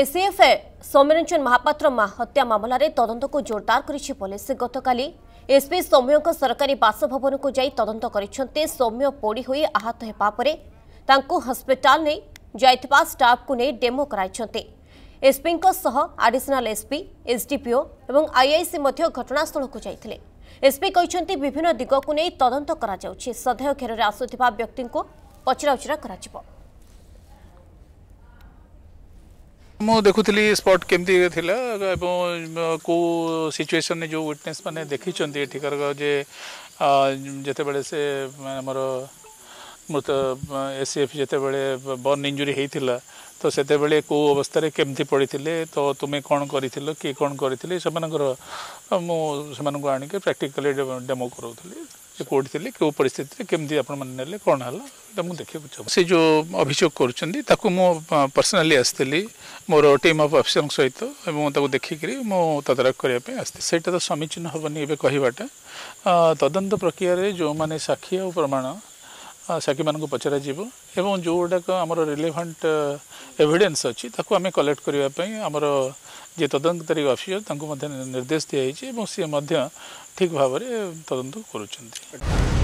ଏସ୍ସିଏଫ୍ଏ ସୌମ୍ୟରଞ୍ଜନ ମହାପାତ୍ର ହତ୍ୟା ମାମଲାରେ ତଦନ୍ତକୁ ଜୋରଦାର କରିଛି ପୋଲିସ ଗତକାଲି ଏସ୍ପି ସୌମ୍ୟଙ୍କ ସରକାରୀ ବାସଭବନକୁ ଯାଇ ତଦନ୍ତ କରିଛନ୍ତି ସୌମ୍ୟ ପୋଡ଼ି ହୋଇ ଆହତ ହେବା ପରେ ତାଙ୍କୁ ହସ୍ପିଟାଲ ନେଇ ଯାଇଥିବା ଷ୍ଟାଫ୍ଙ୍କୁ ନେଇ ଡେମୋ କରାଇଛନ୍ତି ଏସ୍ପିଙ୍କ ସହ ଆଡିସନାଲ୍ ଏସ୍ପି ଏସ୍ଡିପିଓ ଏବଂ ଆଇଆଇସି ମଧ୍ୟ ଘଟଣାସ୍ଥଳକୁ ଯାଇଥିଲେ ଏସ୍ପି କହିଛନ୍ତି ବିଭିନ୍ନ ଦିଗକୁ ନେଇ ତଦନ୍ତ କରାଯାଉଛି ସଦେହ ଘେରରେ ଆସୁଥିବା ବ୍ୟକ୍ତିଙ୍କୁ ପଚରାଉଚରା କରାଯିବ मु देखुरी स्पट केमती को सिचुएशन जो विटनेस मैंने देखी चंदी एठिकार जे जिते बड़े से मोर ମୃତ ଏସିଏଫ୍ ଯେତେବେଳେ ବର୍ନ ଇଞ୍ଜୁରି ହେଇଥିଲା ତ ସେତେବେଳେ କେଉଁ ଅବସ୍ଥାରେ କେମିତି ପଡ଼ିଥିଲେ ତ ତୁମେ କ'ଣ କରିଥିଲ କିଏ କ'ଣ କରିଥିଲେ ସେମାନଙ୍କର ମୁଁ ସେମାନଙ୍କୁ ଆଣିକି ପ୍ରାକ୍ଟିକାଲି ଡେମୋ କରାଉଥିଲି ଯେ କେଉଁଠି ଥିଲେ କେଉଁ ପରିସ୍ଥିତିରେ କେମିତି ଆପଣମାନେ ନେଲେ କ'ଣ ହେଲା ଏଇଟା ମୁଁ ଦେଖିବାକୁ ଚାହୁଁଛି ସେ ଯେଉଁ ଅଭିଯୋଗ କରୁଛନ୍ତି ତାକୁ ମୁଁ ପର୍ସନାଲି ଆସିଥିଲି ମୋର ଟିମ୍ ଅଫ୍ ଅଫିସରଙ୍କ ସହିତ ଏବଂ ତାକୁ ଦେଖିକିରି ମୁଁ ତଦାରଖ କରିବା ପାଇଁ ଆସିଥିଲି ସେଇଟା ତ ସମୀଚୀନ ହେବନି ଏବେ କହିବାଟା ତଦନ୍ତ ପ୍ରକ୍ରିୟାରେ ଯେଉଁମାନେ ସାକ୍ଷୀ ଆଉ ପ୍ରମାଣ ସାକ୍ଷୀମାନଙ୍କୁ ପଚରାଯିବ ଏବଂ ଯେଉଁଗୁଡ଼ାକ ଆମର ରିଲେଭାଣ୍ଟ ଏଭିଡ଼େନ୍ସ ଅଛି ତାକୁ ଆମେ କଲେକ୍ଟ କରିବା ପାଇଁ ଆମର ଯିଏ ତଦନ୍ତକାରୀ ଅଫିସର ତାଙ୍କୁ ମଧ୍ୟ ନିର୍ଦ୍ଦେଶ ଦିଆଯାଇଛି ଏବଂ ସିଏ ମଧ୍ୟ ଠିକ୍ ଭାବରେ ତଦନ୍ତ କରୁଛନ୍ତି